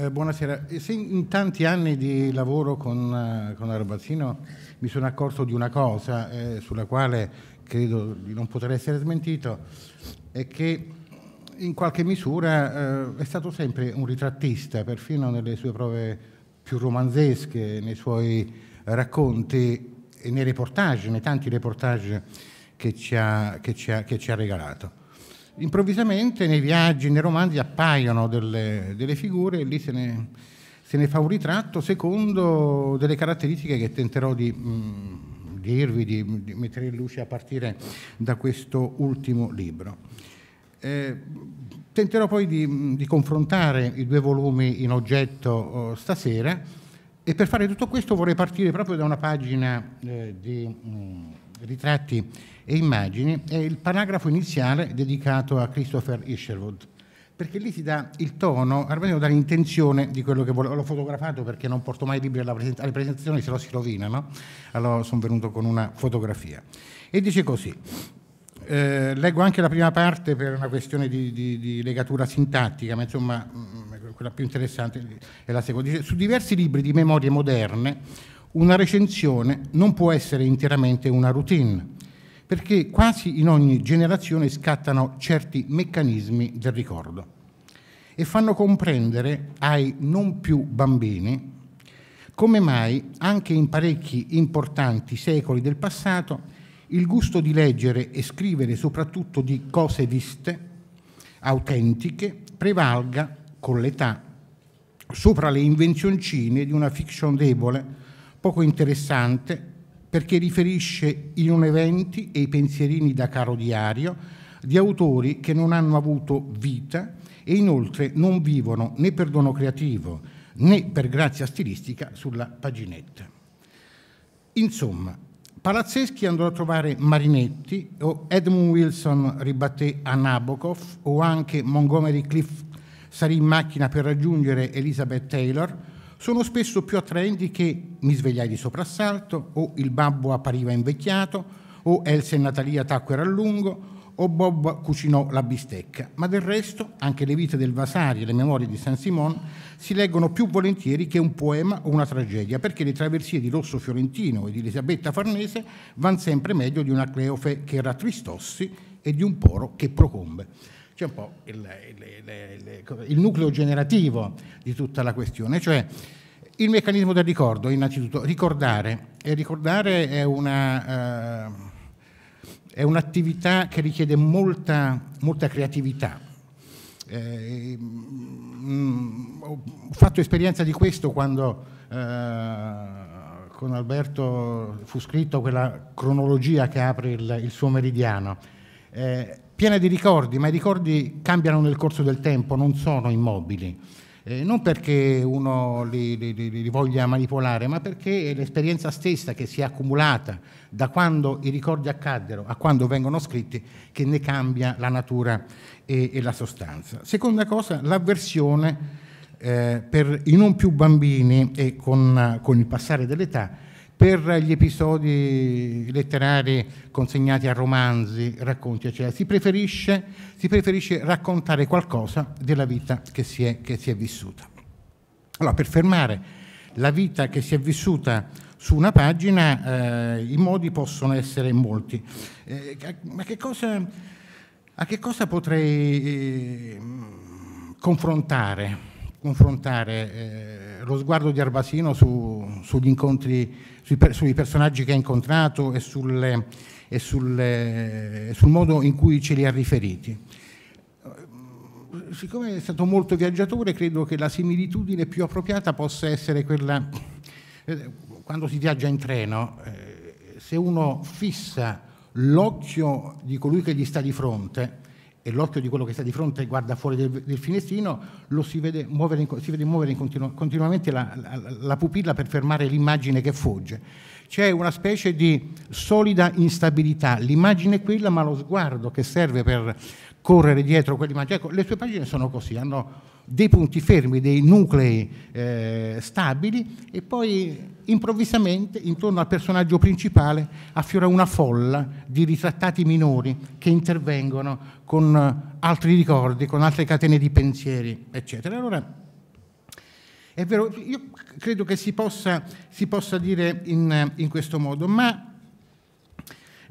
Eh, buonasera. in tanti anni di lavoro con, eh, con Arbazzino mi sono accorto di una cosa eh, sulla quale credo di non poter essere smentito, è che in qualche misura eh, è stato sempre un ritrattista, perfino nelle sue prove più romanzesche, nei suoi racconti e nei reportage, nei tanti reportage che ci ha, che ci ha, che ci ha regalato improvvisamente nei viaggi, nei romanzi appaiono delle, delle figure e lì se ne, se ne, fa un ritratto secondo delle caratteristiche che tenterò di mh, mm, dirvi, di, di, mettere in luce a partire da questo ultimo libro. Eh, tenterò poi di, di, confrontare i due volumi in oggetto oh, stasera e per fare tutto questo vorrei partire proprio da una pagina eh, di... Mh, mm, ritratti e immagini è il paragrafo iniziale dedicato a Christopher Isherwood, perché lì si dà il tono, almeno dall'intenzione di quello che volevo. L'ho fotografato perché non porto mai libri present alle presentazioni, se no si rovina, Allora sono venuto con una fotografia. E dice così, eh, leggo anche la prima parte per una questione di, di, di legatura sintattica, ma insomma mh, mm, mm, quella più interessante è la seconda. Dice, su diversi libri di memorie moderne una recensione non può essere interamente una routine, perché quasi in ogni generazione scattano certi meccanismi del ricordo e fanno comprendere ai non più bambini come mai anche in parecchi importanti secoli del passato il gusto di leggere e scrivere soprattutto di cose viste, autentiche, prevalga con l'età sopra le invenzioncine di una fiction debole poco interessante perché riferisce i non eventi e i pensierini da caro diario di autori che non hanno avuto vita e inoltre non vivono né per dono creativo né per grazia stilistica sulla paginetta. Insomma, Palazzeschi andò a trovare Marinetti o Edmund Wilson ribatté a Nabokov o anche Montgomery Clift salì in macchina per raggiungere Elizabeth Taylor sono spesso più attraenti che mi svegliai di soprassalto, o il babbo appariva invecchiato, o Elsa e Natalia tacquero a lungo, o Bob cucinò la bistecca, ma del resto anche le vite del Vasari e le memorie di San Simon si leggono più volentieri che un poema o una tragedia, perché le traversie di Rosso Fiorentino e di Elisabetta Farnese vanno sempre meglio di una Cleofe che ratristossi e di un Poro che procombe c'è un po' il, il, il, il, nucleo generativo di tutta la questione, cioè il meccanismo del ricordo, innanzitutto, ricordare. E ricordare è una... Eh, è un'attività che richiede molta, molta creatività. Eh, mh, ho fatto esperienza di questo quando eh, con Alberto fu scritto quella cronologia che apre il, il suo meridiano. Eh, piena di ricordi, ma i ricordi cambiano nel corso del tempo, non sono immobili. Eh, non perché uno li, li, li, li, voglia manipolare, ma perché è l'esperienza stessa che si è accumulata da quando i ricordi accaddero a quando vengono scritti che ne cambia la natura e, e la sostanza. Seconda cosa, l'avversione eh, per i non più bambini e con, con il passare dell'età per gli episodi letterari consegnati a romanzi, racconti, eccetera. Si preferisce, si preferisce raccontare qualcosa della vita che si, è, che si, è, vissuta. Allora, per fermare la vita che si è vissuta su una pagina, eh, i modi possono essere molti. Eh, ma che cosa, a che cosa potrei eh, confrontare? confrontare eh, lo sguardo di Arbasino su, sugli incontri, sui, per, sui, personaggi che ha incontrato e, sulle, e sulle, sul modo in cui ce li ha riferiti. Siccome è stato molto viaggiatore, credo che la similitudine più appropriata possa essere quella, eh, quando si viaggia in treno, eh, se uno fissa l'occhio di colui che gli sta di fronte, e l'occhio di quello che sta di fronte guarda fuori del, del finestrino, lo si vede muovere, in, vede muovere continu, continuamente la, la, la, pupilla per fermare l'immagine che fugge. C'è una specie di solida instabilità, l'immagine è quella ma lo sguardo che serve per correre dietro quell'immagine. Ecco, le sue pagine sono così, hanno dei punti fermi, dei nuclei eh, stabili e poi improvvisamente intorno al personaggio principale affiora una folla di ritrattati minori che intervengono con eh, altri ricordi, con altre catene di pensieri, eccetera. Allora, è vero, io credo che si possa, si possa dire in, in questo modo, ma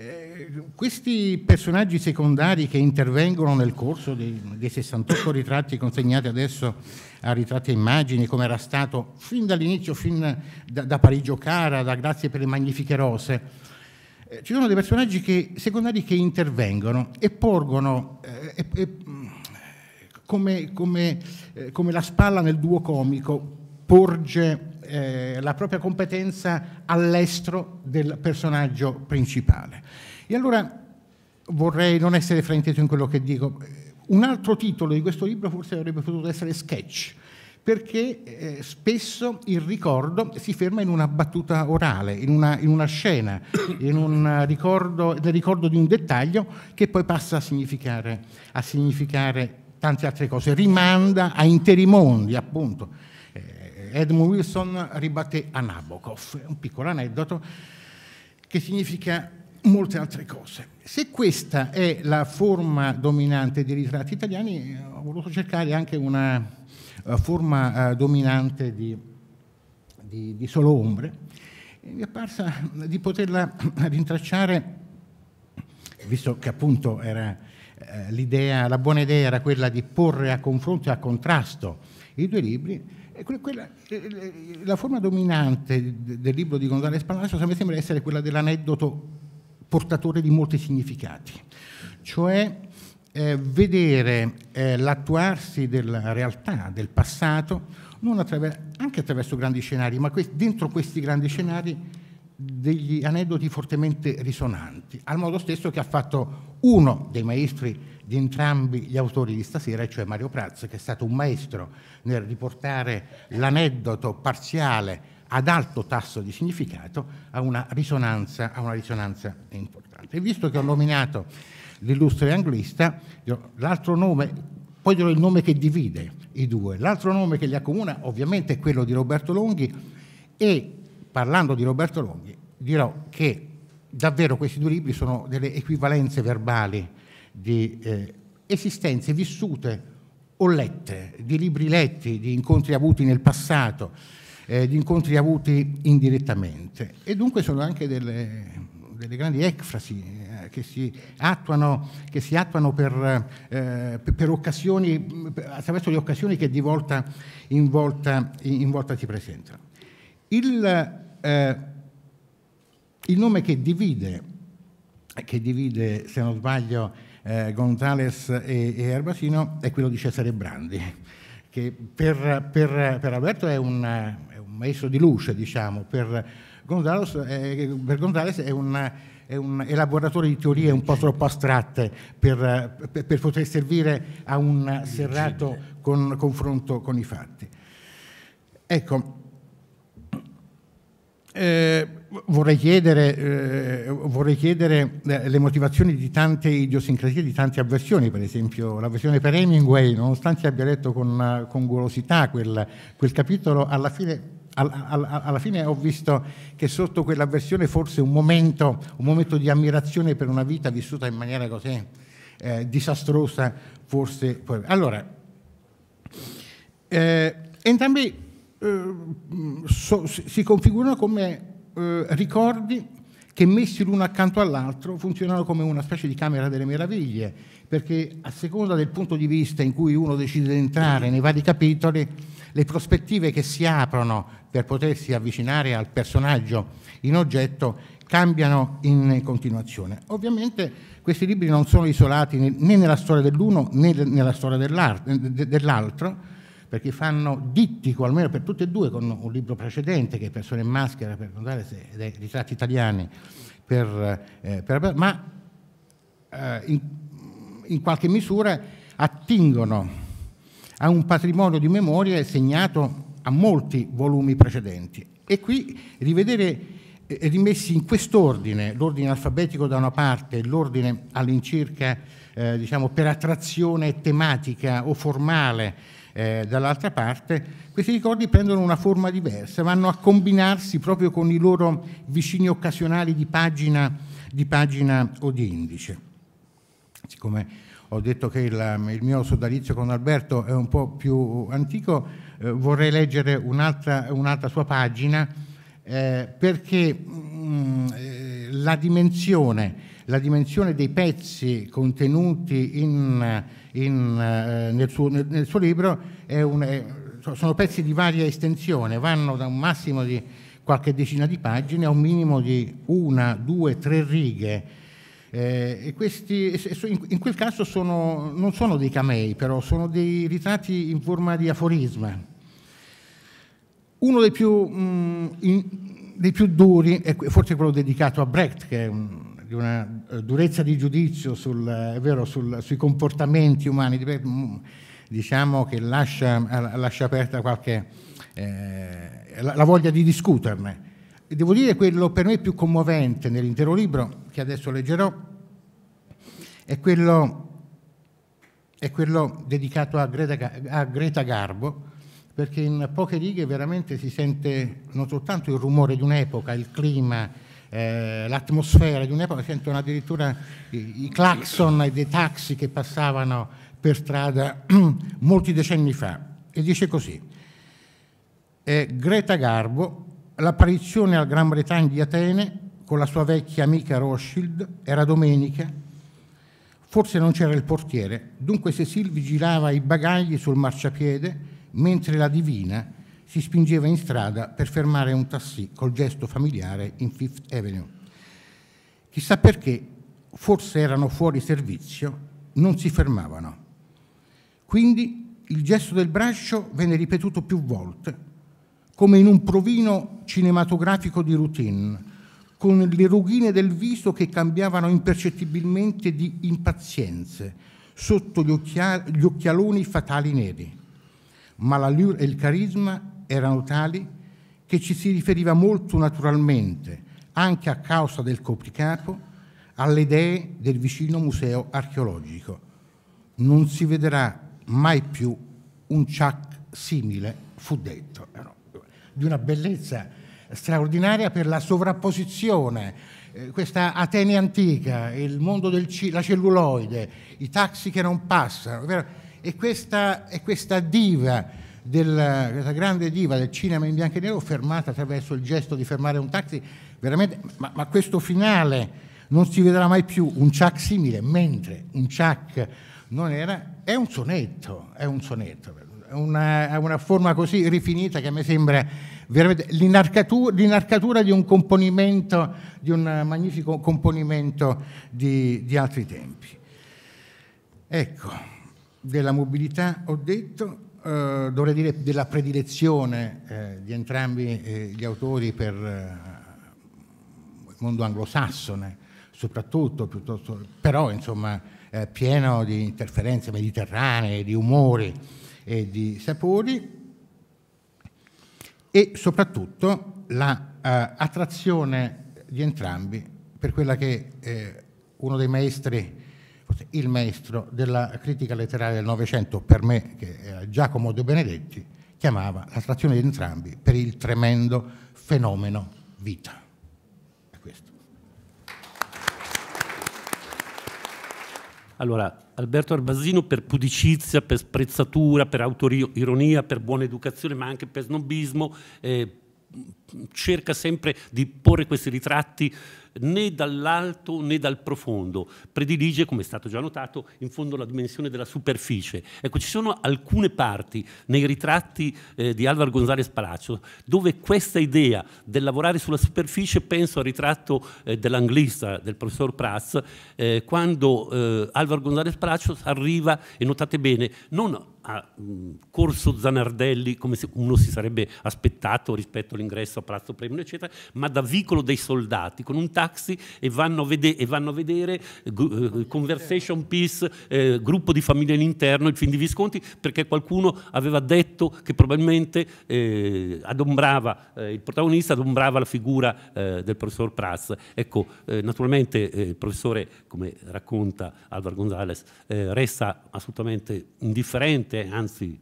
eh, questi personaggi secondari che intervengono nel corso dei, dei 68 ritratti consegnati adesso a ritratti e immagini, come era stato fin dall'inizio, fin da, da Parigio Cara, da Grazie per le Magnifiche Rose, eh, ci sono dei personaggi che, secondari che intervengono e porgono eh, mm, come, come, eh, come la spalla nel duo comico porge eh, la propria competenza all'estero del personaggio principale. E allora vorrei non essere frainteso in quello che dico. Un altro titolo di questo libro forse avrebbe potuto essere Sketch, perché eh, spesso il ricordo si ferma in una battuta orale, in una, in una scena, in un ricordo, nel ricordo di un dettaglio che poi passa a significare, a significare tante altre cose, rimanda a interi mondi, appunto. Edmund Wilson ribatté a Nabokov, un piccolo aneddoto che significa molte altre cose. Se questa è la forma dominante dei ritratti italiani, ho voluto cercare anche una eh, forma eh, dominante di, di, di solo ombre e mi è apparsa di poterla rintracciare, visto che appunto era eh, l'idea, la buona idea era quella di porre a confronto e a contrasto i due libri, quella, eh, eh, la forma dominante del libro di Gonzales Palacio mi sembra essere quella dell'aneddoto portatore di molti significati, cioè eh, vedere eh, l'attuarsi della realtà, del passato, attraver anche attraverso grandi scenari, ma que dentro questi grandi scenari degli aneddoti fortemente risonanti, al modo stesso che ha fatto uno dei maestri di entrambi gli autori di stasera, cioè Mario Prazzo, che è stato un maestro nel riportare l'aneddoto parziale ad alto tasso di significato a una risonanza, a una risonanza importante. E visto che ho nominato l'illustre anglista, l'altro nome poi dirò il nome che divide i due. L'altro nome che li accomuna ovviamente è quello di Roberto Longhi e parlando di Roberto Longhi dirò che davvero questi due libri sono delle equivalenze verbali di eh, esistenze vissute o lette, di libri letti, di incontri avuti nel passato, eh, di incontri avuti indirettamente. E dunque sono anche delle, delle grandi ecfrasi eh, che si attuano, che si attuano per, eh, per, occasioni, attraverso le occasioni che di volta in volta, in volta si presentano. Il, eh, il nome che divide, che divide, se non sbaglio, eh, Gonzales e, e Erbasino è quello di Cesare Brandi, che per, per, per Alberto è un, è un, maestro di luce, diciamo, per Gonzales, eh, per Gonzales è un è un elaboratore di teorie un po' troppo astratte per, per, per poter servire a un serrato con, confronto con i fatti. Ecco, eh, vorrei chiedere, eh, vorrei chiedere eh, le motivazioni di tante idiosincrasie, di tante avversioni, per esempio la versione per Hemingway, nonostante abbia letto con, con golosità quel, quel, capitolo, alla fine, al, al, alla fine, ho visto che sotto quell'avversione forse un momento, un momento di ammirazione per una vita vissuta in maniera così eh, disastrosa, forse... Allora, eh, entrambi Ehm, so, si configurano come eh, ricordi che messi l'uno accanto all'altro funzionano come una specie di camera delle meraviglie, perché a seconda del punto di vista in cui uno decide di entrare nei vari capitoli, le prospettive che si aprono per potersi avvicinare al personaggio in oggetto cambiano in continuazione. Ovviamente questi libri non sono isolati né nella storia dell'uno né nella storia dell'altro, perché fanno dittico, almeno per tutte e due, con un libro precedente che è Persone in maschera, per contare se è ritratti italiani, per, eh, per, ma eh, in, in, qualche misura attingono a un patrimonio di memoria segnato a molti volumi precedenti. E qui rivedere eh, rimessi in quest'ordine, l'ordine alfabetico da una parte l'ordine all'incirca eh, diciamo, per attrazione tematica o formale eh, dall'altra parte, questi ricordi prendono una forma diversa, vanno a combinarsi proprio con i loro vicini occasionali di pagina, di pagina o di indice. Siccome ho detto che il, il, mio sodalizio con Alberto è un po' più antico, eh, vorrei leggere un'altra, un'altra sua pagina eh, perché mh, mm, eh, la dimensione la dimensione dei pezzi contenuti in, in, eh, nel, suo, nel, suo, libro un, è, sono pezzi di varia estensione, vanno da un massimo di qualche decina di pagine a un minimo di una, due, tre righe. Eh, e questi, in quel caso sono, non sono dei camei, però sono dei ritratti in forma di aforisma. Uno dei più, mh, mm, in, dei più duri è forse quello dedicato a Brecht, che è un di una eh, durezza di giudizio sul, eh, vero, sul, sui comportamenti umani, mm, diciamo che lascia, eh, lascia aperta qualche, eh, la, la, voglia di discuterne. E devo dire quello per me più commovente nell'intero libro, che adesso leggerò, è quello, è quello dedicato a Greta, a Greta Garbo, perché in poche righe veramente si sente non soltanto il rumore di un'epoca, il clima, eh, l'atmosfera di un'epoca, sentono addirittura i, i clacson dei taxi che passavano per strada molti decenni fa. E dice così, Greta Garbo, l'apparizione al Gran Bretagna di Atene con la sua vecchia amica Rothschild, era domenica, forse non c'era il portiere, dunque Cecil vigilava i bagagli sul marciapiede mentre la divina si spingeva in strada per fermare un tassì col gesto familiare in Fifth Avenue. Chissà perché, forse erano fuori servizio, non si fermavano. Quindi il gesto del braccio venne ripetuto più volte, come in un provino cinematografico di routine, con le rughine del viso che cambiavano impercettibilmente di impazienze sotto gli, occhial- gli occhialoni fatali neri ma l'allure e il carisma erano tali che ci si riferiva molto naturalmente, anche a causa del copricapo, alle idee del vicino museo archeologico. Non si vedrà mai più un ciac simile, fu detto, di una bellezza straordinaria per la sovrapposizione, eh, questa Atene antica, il mondo della celluloide, i taxi che non passano, e questa, e questa diva della, della grande diva del cinema in bianco e nero fermata attraverso il gesto di fermare un taxi, veramente, ma, ma questo finale non si vedrà mai più un Chuck simile, mentre un Chuck non era, è un sonetto, è un sonetto, è una, una, forma così rifinita che a me sembra veramente l'inarcatura, l'inarcatura di un componimento, di un magnifico componimento di, di altri tempi. Ecco, della mobilità ho detto, eh, dovrei dire della predilezione eh, di entrambi eh, gli autori per eh, il mondo anglosassone, soprattutto, però insomma eh, pieno di interferenze mediterranee, di umori e di sapori e soprattutto l'attrazione la, eh, di entrambi per quella che uno dei maestri il maestro della critica letteraria del Novecento, per me, che era Giacomo De Benedetti, chiamava l'attrazione di entrambi per il tremendo fenomeno vita. È questo. Allora, Alberto Arbasino per pudicizia, per sprezzatura, per autorironia, per buona educazione, ma anche per snobismo, eh, cerca sempre di porre questi ritratti né dall'alto né dal profondo, predilige, come è stato già notato, in fondo la dimensione della superficie. Ecco, ci sono alcune parti nei ritratti eh, di Alvaro González Palaccio dove questa idea del lavorare sulla superficie, penso al ritratto eh, dell'anglista, del professor Prats, eh, quando eh, Alvaro González Palaccio arriva, e notate bene, non a Corso Zanardelli, come uno si sarebbe aspettato rispetto all'ingresso a Palazzo Premio, eccetera, ma da Vicolo dei Soldati, con un taxi e vanno a, vede e vanno a vedere uh, Conversation Peace, uh, Gruppo di famiglie all'interno, il film di Visconti, perché qualcuno aveva detto che probabilmente eh, adombrava, eh, il protagonista adombrava la figura eh, del professor Prats. Ecco, naturalmente il professore, come racconta Alvar Gonzalez, resta assolutamente indifferente è anzi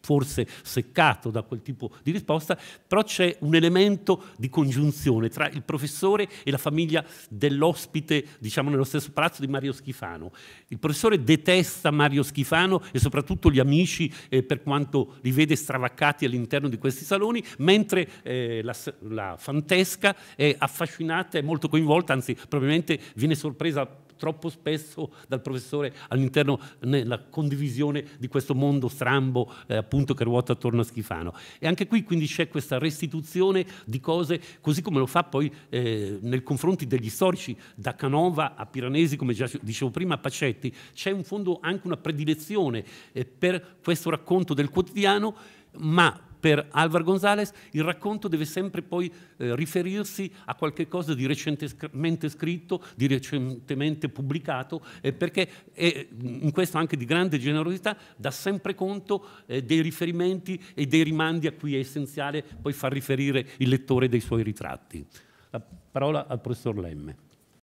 forse seccato da quel tipo di risposta, però c'è un elemento di congiunzione tra il professore e la famiglia dell'ospite, diciamo nello stesso palazzo di Mario Schifano. Il professore detesta Mario Schifano e soprattutto gli amici eh, per quanto li vede stravaccati all'interno di questi saloni, mentre eh, la, la Fantesca è affascinata, è molto coinvolta, anzi probabilmente viene sorpresa troppo spesso dal professore all'interno nella condivisione di questo mondo strambo eh, appunto che ruota attorno a Schifano. E anche qui quindi c'è questa restituzione di cose, così come lo fa poi eh, nei confronti degli storici, da Canova a Piranesi, come già dicevo prima, a Pacetti, c'è in fondo anche una predilezione eh, per questo racconto del quotidiano, ma per Alvar Gonzalez il racconto deve sempre poi eh, riferirsi a qualcosa di recentemente scritto, di recentemente pubblicato, eh, perché è, mm, in questo anche di grande generosità dà sempre conto eh, dei riferimenti e dei rimandi a cui è essenziale poi far riferire il lettore dei suoi ritratti. La parola al professor Lemme.